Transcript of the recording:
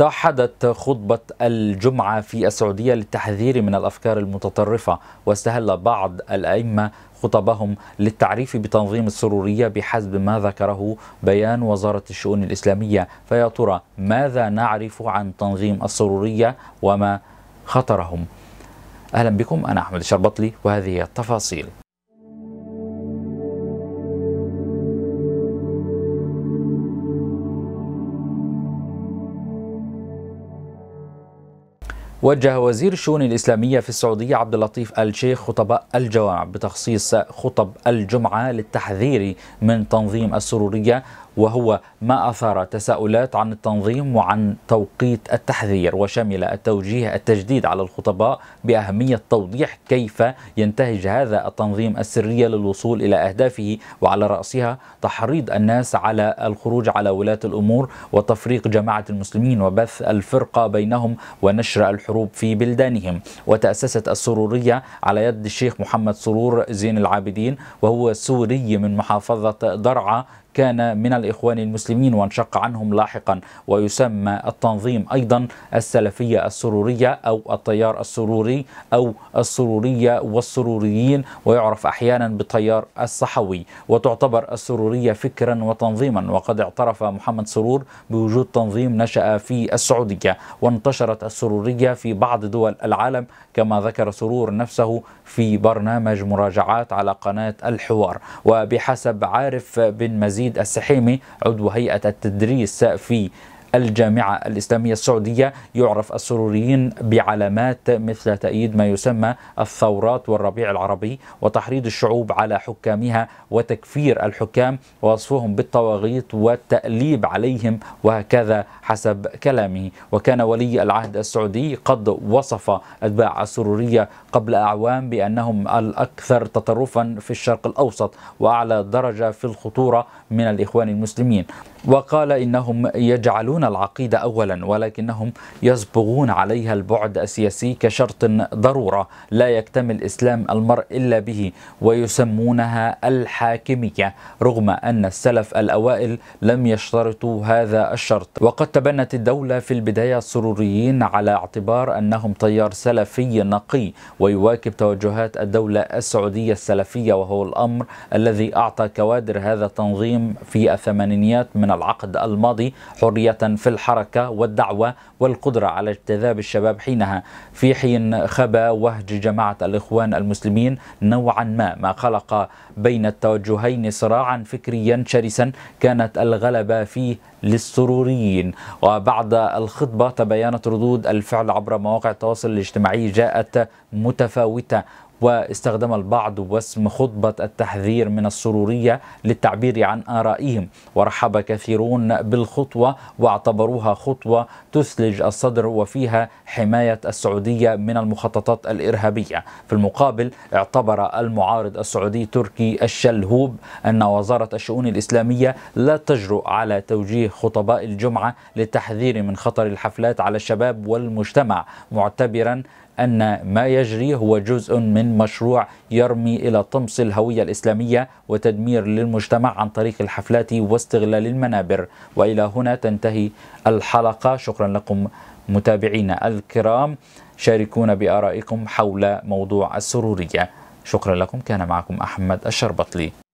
توحدت خطبة الجمعة في السعودية للتحذير من الأفكار المتطرفة واستهل بعض الأئمة خطبهم للتعريف بتنظيم السرورية بحسب ما ذكره بيان وزارة الشؤون الإسلامية فيا ترى ماذا نعرف عن تنظيم السرورية وما خطرهم أهلا بكم أنا أحمد الشربطلي وهذه التفاصيل وجه وزير الشؤون الإسلامية في السعودية عبد اللطيف الشيخ خطباء الجوامع بتخصيص خطب الجمعة للتحذير من تنظيم السرورية وهو ما أثار تساؤلات عن التنظيم وعن توقيت التحذير وشمل التوجيه التجديد على الخطباء بأهمية توضيح كيف ينتهج هذا التنظيم السرية للوصول إلى أهدافه وعلى رأسها تحريض الناس على الخروج على ولاة الأمور وتفريق جماعة المسلمين وبث الفرقة بينهم ونشر الحروب في بلدانهم وتأسست السرورية على يد الشيخ محمد سرور زين العابدين وهو سوري من محافظة درعا كان من الإخوان المسلمين وانشق عنهم لاحقا ويسمى التنظيم أيضا السلفية السرورية أو التيار السروري أو السرورية والسروريين ويعرف أحيانا بالتيار الصحوي وتعتبر السرورية فكرا وتنظيما وقد اعترف محمد سرور بوجود تنظيم نشأ في السعودية وانتشرت السرورية في بعض دول العالم كما ذكر سرور نفسه في برنامج مراجعات على قناة الحوار وبحسب عارف بن مزيد يزيد السحيمي عضو هيئة التدريس في الجامعة الإسلامية السعودية يعرف السروريين بعلامات مثل تأييد ما يسمى الثورات والربيع العربي وتحريض الشعوب على حكامها وتكفير الحكام ووصفهم بالطواغيت والتأليب عليهم وهكذا حسب كلامه وكان ولي العهد السعودي قد وصف أتباع السرورية قبل أعوام بأنهم الأكثر تطرفا في الشرق الأوسط وأعلى درجة في الخطورة من الإخوان المسلمين وقال إنهم يجعلون العقيدة أولا ولكنهم يصبغون عليها البعد السياسي كشرط ضرورة لا يكتمل إسلام المرء إلا به ويسمونها الحاكمية رغم أن السلف الأوائل لم يشترطوا هذا الشرط وقد تبنت الدولة في البداية السروريين على اعتبار أنهم تيار سلفي نقي ويواكب توجهات الدولة السعودية السلفية وهو الأمر الذي أعطى كوادر هذا التنظيم في الثمانينيات من من العقد الماضي حرية في الحركة والدعوة والقدرة على اجتذاب الشباب حينها في حين خبى وهج جماعة الإخوان المسلمين نوعا ما ما خلق بين التوجهين صراعا فكريا شرسا كانت الغلبة فيه للسروريين وبعد الخطبة تبينت ردود الفعل عبر مواقع التواصل الاجتماعي جاءت متفاوتة واستخدم البعض واسم خطبة التحذير من السرورية للتعبير عن آرائهم ورحب كثيرون بالخطوة واعتبروها خطوة تثلج الصدر وفيها حماية السعودية من المخططات الإرهابية في المقابل اعتبر المعارض السعودي تركي الشلهوب أن وزارة الشؤون الإسلامية لا تجرؤ على توجيه خطباء الجمعة للتحذير من خطر الحفلات على الشباب والمجتمع معتبرا أن ما يجري هو جزء من مشروع يرمي إلى طمس الهوية الإسلامية وتدمير للمجتمع عن طريق الحفلات واستغلال المنابر وإلى هنا تنتهي الحلقة شكرا لكم متابعينا الكرام شاركونا بآرائكم حول موضوع السرورية شكرا لكم كان معكم أحمد الشربطلي